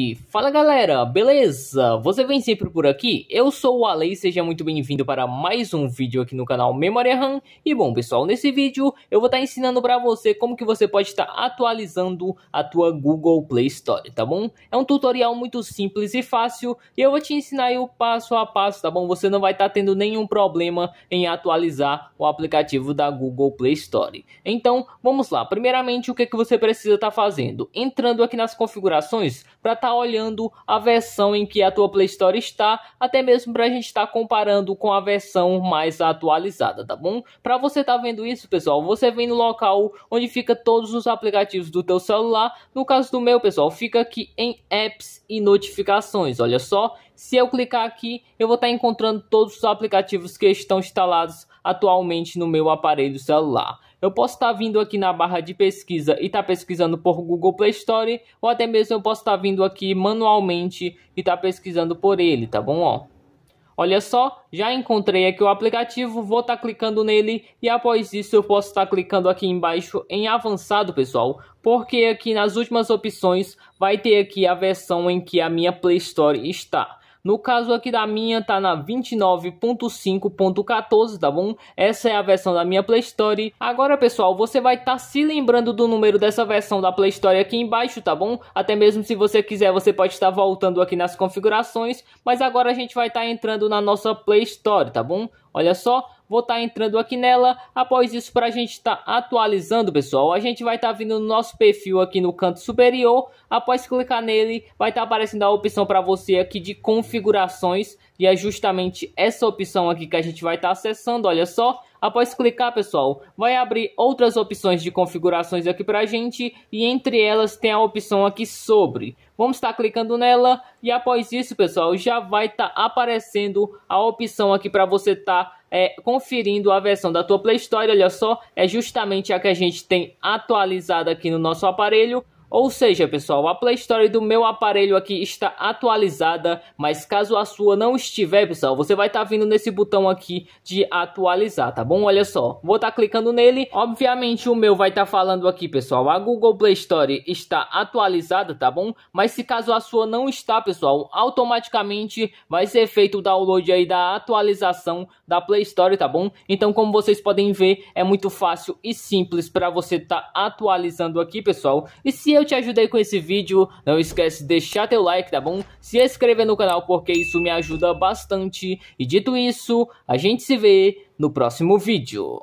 E fala galera, beleza? Você vem sempre por aqui? Eu sou o Ale e seja muito bem-vindo para mais um vídeo aqui no canal Memória RAM. E bom pessoal, nesse vídeo eu vou estar tá ensinando para você como que você pode estar tá atualizando a tua Google Play Store, tá bom? É um tutorial muito simples e fácil e eu vou te ensinar o passo a passo, tá bom? Você não vai estar tá tendo nenhum problema em atualizar o aplicativo da Google Play Store. Então, vamos lá. Primeiramente, o que, que você precisa estar tá fazendo? Entrando aqui nas configurações para estar tá estar tá olhando a versão em que a tua Play Store está, até mesmo para a gente estar tá comparando com a versão mais atualizada, tá bom? Para você estar tá vendo isso, pessoal, você vem no local onde fica todos os aplicativos do teu celular. No caso do meu, pessoal, fica aqui em apps e notificações. Olha só, se eu clicar aqui, eu vou estar tá encontrando todos os aplicativos que estão instalados atualmente no meu aparelho celular. Eu posso estar vindo aqui na barra de pesquisa e estar tá pesquisando por Google Play Store, ou até mesmo eu posso estar vindo aqui manualmente e estar tá pesquisando por ele, tá bom? Ó. Olha só, já encontrei aqui o aplicativo, vou estar tá clicando nele e após isso eu posso estar clicando aqui embaixo em avançado, pessoal, porque aqui nas últimas opções vai ter aqui a versão em que a minha Play Store está. No caso aqui da minha tá na 29.5.14, tá bom? Essa é a versão da minha Play Store. Agora, pessoal, você vai estar tá se lembrando do número dessa versão da Play Store aqui embaixo, tá bom? Até mesmo se você quiser, você pode estar voltando aqui nas configurações, mas agora a gente vai estar tá entrando na nossa Play Store, tá bom? Olha só, Vou estar tá entrando aqui nela. Após isso, para a gente estar tá atualizando, pessoal, a gente vai estar tá vindo no nosso perfil aqui no canto superior. Após clicar nele, vai estar tá aparecendo a opção para você aqui de configurações. E é justamente essa opção aqui que a gente vai estar tá acessando, olha só. Após clicar, pessoal, vai abrir outras opções de configurações aqui para a gente e entre elas tem a opção aqui sobre. Vamos estar clicando nela e após isso, pessoal, já vai estar tá aparecendo a opção aqui para você estar tá, é, conferindo a versão da tua Play Store. Olha só, é justamente a que a gente tem atualizada aqui no nosso aparelho. Ou seja, pessoal, a Play Store do meu aparelho aqui está atualizada, mas caso a sua não estiver, pessoal, você vai estar tá vindo nesse botão aqui de atualizar, tá bom? Olha só, vou estar tá clicando nele, obviamente o meu vai estar tá falando aqui, pessoal, a Google Play Store está atualizada, tá bom? Mas se caso a sua não está, pessoal, automaticamente vai ser feito o download aí da atualização da Play Store, tá bom? Então, como vocês podem ver, é muito fácil e simples para você estar tá atualizando aqui, pessoal. E se eu te ajudei com esse vídeo, não esquece de deixar teu like, tá bom? Se inscrever no canal porque isso me ajuda bastante. E dito isso, a gente se vê no próximo vídeo.